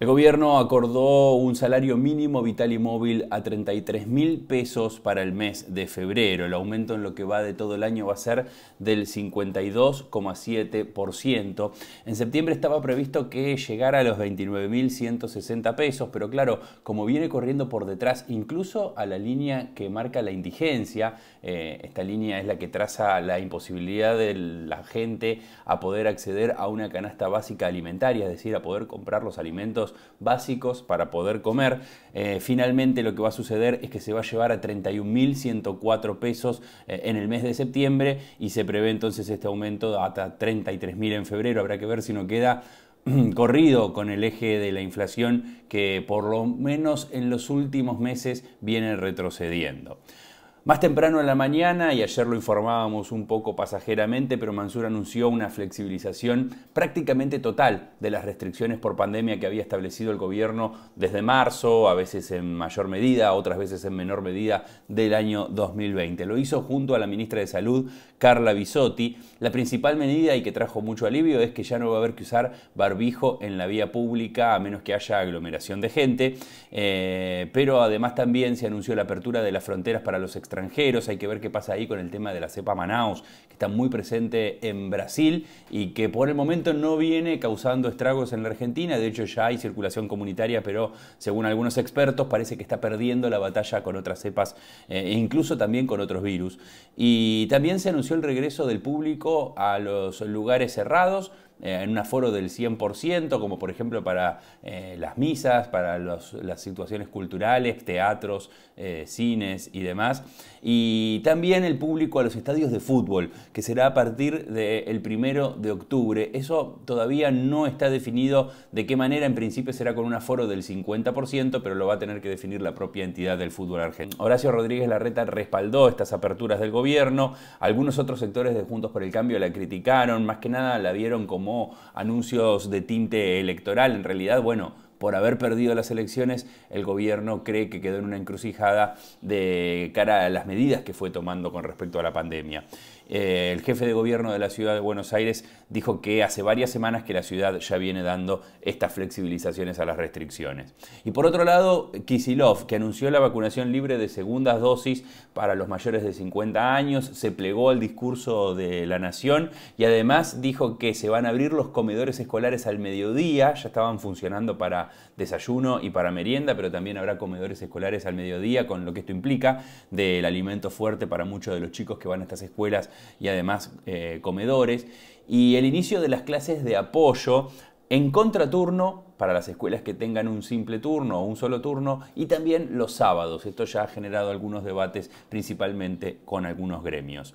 El gobierno acordó un salario mínimo vital y móvil a 33 mil pesos para el mes de febrero. El aumento en lo que va de todo el año va a ser del 52,7%. En septiembre estaba previsto que llegara a los 29.160 pesos, pero claro, como viene corriendo por detrás, incluso a la línea que marca la indigencia, eh, esta línea es la que traza la imposibilidad de la gente a poder acceder a una canasta básica alimentaria, es decir, a poder comprar los alimentos básicos para poder comer. Eh, finalmente lo que va a suceder es que se va a llevar a 31.104 pesos eh, en el mes de septiembre y se prevé entonces este aumento hasta 33.000 en febrero. Habrá que ver si no queda corrido con el eje de la inflación que por lo menos en los últimos meses viene retrocediendo. Más temprano en la mañana, y ayer lo informábamos un poco pasajeramente, pero Mansur anunció una flexibilización prácticamente total de las restricciones por pandemia que había establecido el gobierno desde marzo, a veces en mayor medida, otras veces en menor medida, del año 2020. Lo hizo junto a la ministra de Salud, Carla Bisotti. La principal medida y que trajo mucho alivio es que ya no va a haber que usar barbijo en la vía pública a menos que haya aglomeración de gente, eh, pero además también se anunció la apertura de las fronteras para los extranjeros extranjeros. Hay que ver qué pasa ahí con el tema de la cepa Manaus, que está muy presente en Brasil y que por el momento no viene causando estragos en la Argentina. De hecho, ya hay circulación comunitaria, pero según algunos expertos, parece que está perdiendo la batalla con otras cepas eh, e incluso también con otros virus. Y también se anunció el regreso del público a los lugares cerrados eh, en un aforo del 100%, como por ejemplo para eh, las misas, para las situaciones culturales, teatros, eh, cines y demás. Y también el público a los estadios de fútbol, que será a partir del primero de octubre. Eso todavía no está definido de qué manera, en principio será con un aforo del 50%, pero lo va a tener que definir la propia entidad del fútbol argentino. Horacio Rodríguez Larreta respaldó estas aperturas del gobierno, algunos otros sectores de Juntos por el Cambio la criticaron, más que nada la vieron como como anuncios de tinte electoral. En realidad, bueno, por haber perdido las elecciones, el gobierno cree que quedó en una encrucijada de cara a las medidas que fue tomando con respecto a la pandemia. Eh, el jefe de gobierno de la ciudad de Buenos Aires dijo que hace varias semanas que la ciudad ya viene dando estas flexibilizaciones a las restricciones. Y por otro lado, Kisilov, que anunció la vacunación libre de segundas dosis para los mayores de 50 años, se plegó al discurso de la nación y además dijo que se van a abrir los comedores escolares al mediodía, ya estaban funcionando para desayuno y para merienda, pero también habrá comedores escolares al mediodía, con lo que esto implica del alimento fuerte para muchos de los chicos que van a estas escuelas y además eh, comedores, y el inicio de las clases de apoyo en contraturno para las escuelas que tengan un simple turno o un solo turno y también los sábados. Esto ya ha generado algunos debates principalmente con algunos gremios.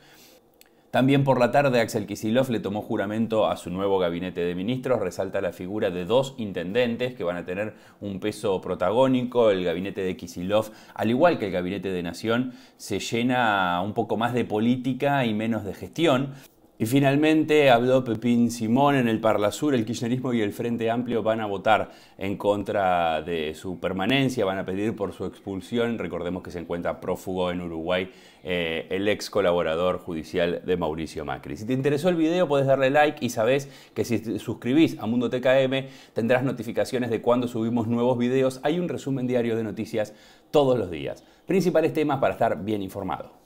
También por la tarde, Axel Kisilov le tomó juramento a su nuevo gabinete de ministros. Resalta la figura de dos intendentes que van a tener un peso protagónico. El gabinete de Kisilov, al igual que el gabinete de Nación, se llena un poco más de política y menos de gestión. Y finalmente habló Pepín Simón en el Parla Sur, el Kirchnerismo y el Frente Amplio van a votar en contra de su permanencia, van a pedir por su expulsión, recordemos que se encuentra prófugo en Uruguay eh, el ex colaborador judicial de Mauricio Macri. Si te interesó el video podés darle like y sabés que si te suscribís a Mundo TKM tendrás notificaciones de cuando subimos nuevos videos, hay un resumen diario de noticias todos los días, principales temas para estar bien informado.